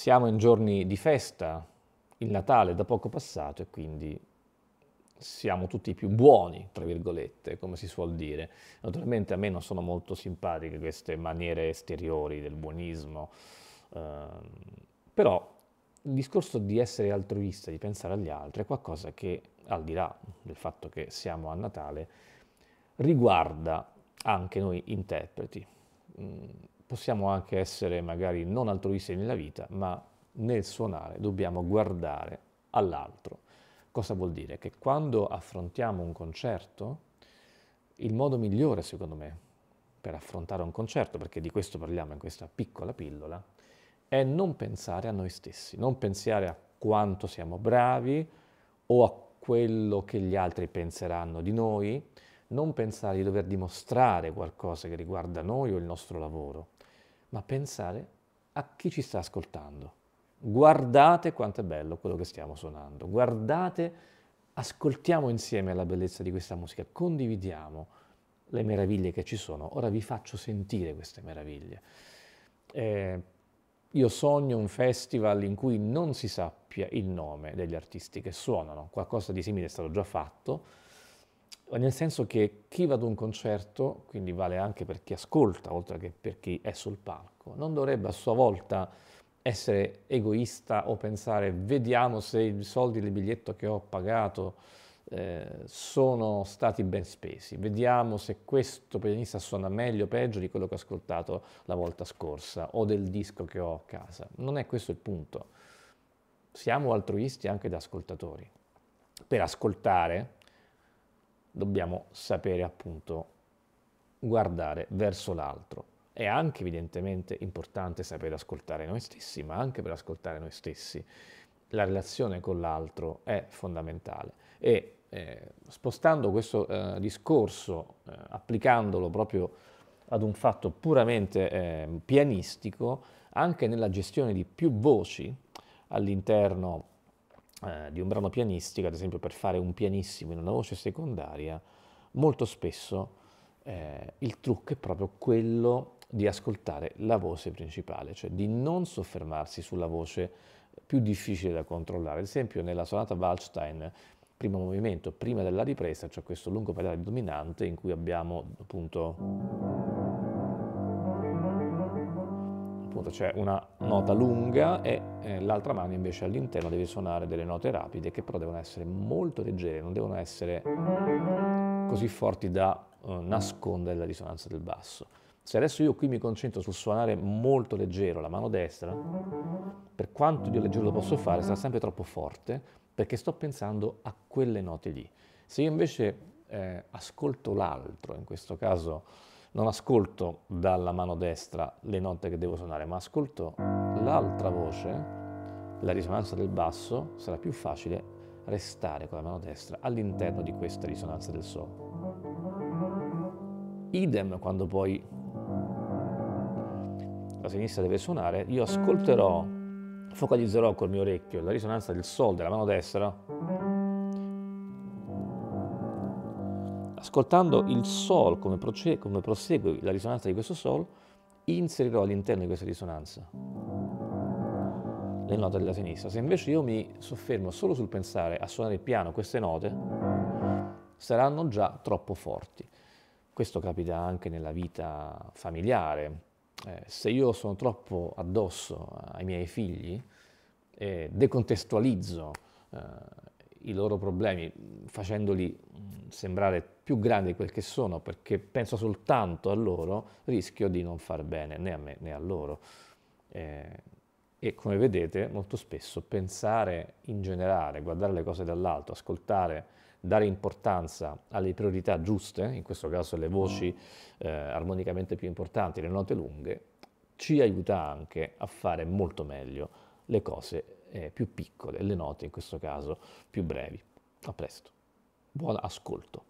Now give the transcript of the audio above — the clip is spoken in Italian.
Siamo in giorni di festa, il Natale è da poco passato e quindi siamo tutti più buoni, tra virgolette, come si suol dire. Naturalmente a me non sono molto simpatiche queste maniere esteriori del buonismo, ehm, però il discorso di essere altruista, di pensare agli altri, è qualcosa che, al di là del fatto che siamo a Natale, riguarda anche noi interpreti. Mm, possiamo anche essere magari non altruisti nella vita, ma nel suonare dobbiamo guardare all'altro. Cosa vuol dire? Che quando affrontiamo un concerto, il modo migliore secondo me per affrontare un concerto, perché di questo parliamo in questa piccola pillola, è non pensare a noi stessi, non pensare a quanto siamo bravi o a quello che gli altri penseranno di noi, non pensare di dover dimostrare qualcosa che riguarda noi o il nostro lavoro, ma pensare a chi ci sta ascoltando. Guardate quanto è bello quello che stiamo suonando, guardate, ascoltiamo insieme la bellezza di questa musica, condividiamo le meraviglie che ci sono. Ora vi faccio sentire queste meraviglie. Eh, io sogno un festival in cui non si sappia il nome degli artisti che suonano, qualcosa di simile è stato già fatto, nel senso che chi va ad un concerto, quindi vale anche per chi ascolta, oltre che per chi è sul palco, non dovrebbe a sua volta essere egoista o pensare vediamo se i soldi del biglietto che ho pagato eh, sono stati ben spesi, vediamo se questo pianista suona meglio o peggio di quello che ho ascoltato la volta scorsa o del disco che ho a casa. Non è questo il punto. Siamo altruisti anche da ascoltatori. Per ascoltare, dobbiamo sapere appunto guardare verso l'altro. È anche evidentemente importante sapere ascoltare noi stessi, ma anche per ascoltare noi stessi la relazione con l'altro è fondamentale. E eh, spostando questo eh, discorso, eh, applicandolo proprio ad un fatto puramente eh, pianistico, anche nella gestione di più voci all'interno eh, di un brano pianistico, ad esempio per fare un pianissimo in una voce secondaria, molto spesso eh, il trucco è proprio quello di ascoltare la voce principale, cioè di non soffermarsi sulla voce più difficile da controllare. Ad esempio nella sonata Waldstein, primo movimento, prima della ripresa, c'è cioè questo lungo pedale dominante in cui abbiamo appunto appunto c'è cioè una nota lunga e eh, l'altra mano invece all'interno deve suonare delle note rapide che però devono essere molto leggere, non devono essere così forti da eh, nascondere la risonanza del basso. Se adesso io qui mi concentro sul suonare molto leggero la mano destra, per quanto io leggero lo posso fare, sarà sempre troppo forte perché sto pensando a quelle note lì. Se io invece eh, ascolto l'altro, in questo caso non ascolto dalla mano destra le note che devo suonare, ma ascolto l'altra voce, la risonanza del basso, sarà più facile restare con la mano destra all'interno di questa risonanza del Sol. Idem quando poi la sinistra deve suonare, io ascolterò, focalizzerò col mio orecchio la risonanza del Sol della mano destra ascoltando il sol, come, proce- come prosegue la risonanza di questo sol, inserirò all'interno di questa risonanza le note della sinistra. Se invece io mi soffermo solo sul pensare a suonare piano queste note, saranno già troppo forti. Questo capita anche nella vita familiare. Eh, se io sono troppo addosso ai miei figli e eh, decontestualizzo eh, i loro problemi facendoli mm, sembrare più grandi di quel che sono perché penso soltanto a loro rischio di non far bene né a me né a loro eh, e come vedete molto spesso pensare in generale guardare le cose dall'alto ascoltare dare importanza alle priorità giuste in questo caso le voci mm. eh, armonicamente più importanti le note lunghe ci aiuta anche a fare molto meglio le cose eh, più piccole, le note in questo caso più brevi. A presto, buon ascolto.